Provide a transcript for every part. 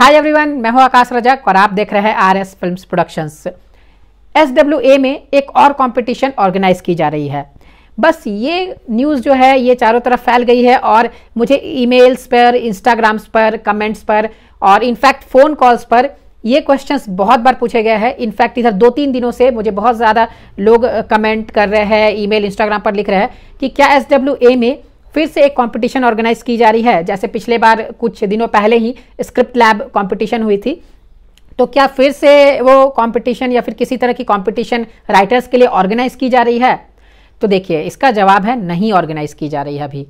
hi everyone मैं हूं आकाश रजक और आप देख रहे हैं R S film productions S W A में एक और कंपटीशन ऑर्गेनाइज की जा रही है बस ये न्यूज़ जो है ये चारों तरफ फैल गई है और मुझे ईमेल्स पर इंस्टाग्राम्स पर कमेंट्स पर और इनफैक्ट फ़ोन कॉल्स पर ये क्वेश्चंस बहुत बार पूछे गए हैं इनफैक्ट इधर दो तीन दिनों से मुझे बहुत ज़्यादा लोग कमेंट uh, कर रहे हैं ईमेल इंस्टाग्राम पर लिख रहे हैं कि क्या एस डब्ल्यू ए में फिर से एक कंपटीशन ऑर्गेनाइज की जा रही है जैसे पिछले बार कुछ दिनों पहले ही स्क्रिप्ट लैब कंपटीशन हुई थी तो क्या फिर से वो कंपटीशन या फिर किसी तरह की कंपटीशन राइटर्स के लिए ऑर्गेनाइज की जा रही है तो देखिए इसका जवाब है नहीं ऑर्गेनाइज की जा रही है अभी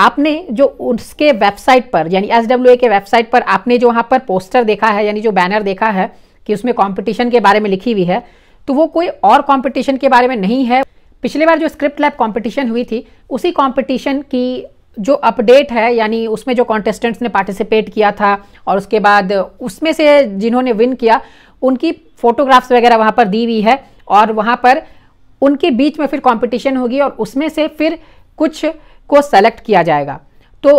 आपने जो उसके वेबसाइट पर यानी एस के वेबसाइट पर आपने जो वहाँ पर पोस्टर देखा है यानी जो बैनर देखा है कि उसमें कॉम्पिटिशन के बारे में लिखी हुई है तो वो कोई और कॉम्पिटिशन के बारे में नहीं है पिछली बार जो स्क्रिप्ट लैब कंपटीशन हुई थी उसी कंपटीशन की जो अपडेट है यानी उसमें जो कॉन्टेस्टेंट्स ने पार्टिसिपेट किया था और उसके बाद उसमें से जिन्होंने विन किया उनकी फ़ोटोग्राफ्स वगैरह वहाँ पर दी हुई है और वहाँ पर उनके बीच में फिर कंपटीशन होगी और उसमें से फिर कुछ को सेलेक्ट किया जाएगा तो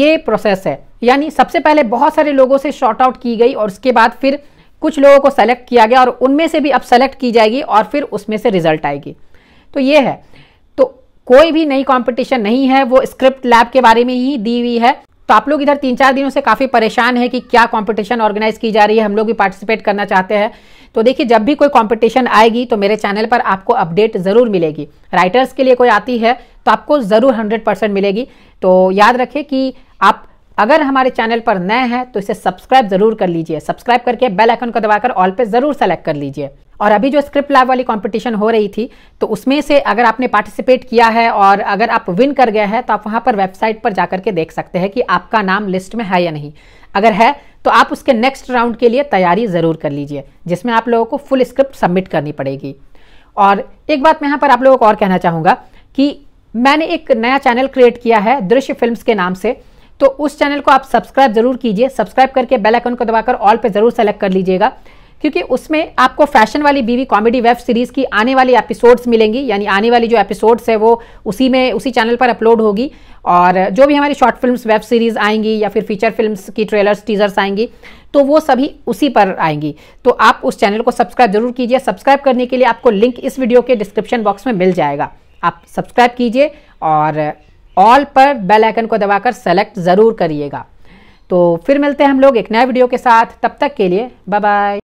ये प्रोसेस है यानी सबसे पहले बहुत सारे लोगों से शॉर्ट आउट की गई और उसके बाद फिर कुछ लोगों को सेलेक्ट किया गया और उनमें से भी अब सेलेक्ट की जाएगी और फिर उसमें से रिजल्ट आएगी तो ये है तो कोई भी नई कॉम्पिटिशन नहीं है वो स्क्रिप्ट लैब के बारे में ही दी हुई है तो आप लोग इधर तीन चार दिनों से काफ़ी परेशान है कि क्या कंपटीशन ऑर्गेनाइज की जा रही है हम लोग भी पार्टिसिपेट करना चाहते हैं तो देखिए जब भी कोई कंपटीशन आएगी तो मेरे चैनल पर आपको अपडेट ज़रूर मिलेगी राइटर्स के लिए कोई आती है तो आपको ज़रूर हंड्रेड परसेंट मिलेगी तो याद रखें कि आप अगर हमारे चैनल पर नए हैं तो इसे सब्सक्राइब ज़रूर कर लीजिए सब्सक्राइब करके बेल आइकन को दबाकर ऑल पे ज़रूर सेलेक्ट कर लीजिए और अभी जो स्क्रिप्ट लैब वाली कंपटीशन हो रही थी तो उसमें से अगर आपने पार्टिसिपेट किया है और अगर आप विन कर गए हैं तो आप वहां पर वेबसाइट पर जाकर के देख सकते हैं कि आपका नाम लिस्ट में है या नहीं अगर है तो आप उसके नेक्स्ट राउंड के लिए तैयारी ज़रूर कर लीजिए जिसमें आप लोगों को फुल स्क्रिप्ट सबमिट करनी पड़ेगी और एक बात मैं यहाँ पर आप लोगों को और कहना चाहूँगा कि मैंने एक नया चैनल क्रिएट किया है दृश्य फिल्म्स के नाम से तो उस चैनल को आप सब्सक्राइब जरूर कीजिए सब्सक्राइब करके बेल आइकन को दबाकर ऑल पे जरूर सेलेक्ट कर लीजिएगा क्योंकि उसमें आपको फैशन वाली बीवी कॉमेडी वेब सीरीज़ की आने वाली एपिसोड्स मिलेंगी यानी आने वाली जो एपिसोड्स है वो उसी में उसी चैनल पर अपलोड होगी और जो भी हमारी शॉर्ट फिल्म्स वेब सीरीज़ आएंगी या फिर फीचर फिल्म्स की ट्रेलर्स टीजर्स आएंगी तो वो सभी उसी पर आएंगी तो आप उस चैनल को सब्सक्राइब जरूर कीजिए सब्सक्राइब करने के लिए आपको लिंक इस वीडियो के डिस्क्रिप्शन बॉक्स में मिल जाएगा आप सब्सक्राइब कीजिए और ऑल पर बेल आइकन को दबाकर सेलेक्ट ज़रूर करिएगा तो फिर मिलते हैं हम लोग एक नए वीडियो के साथ तब तक के लिए बाय बाय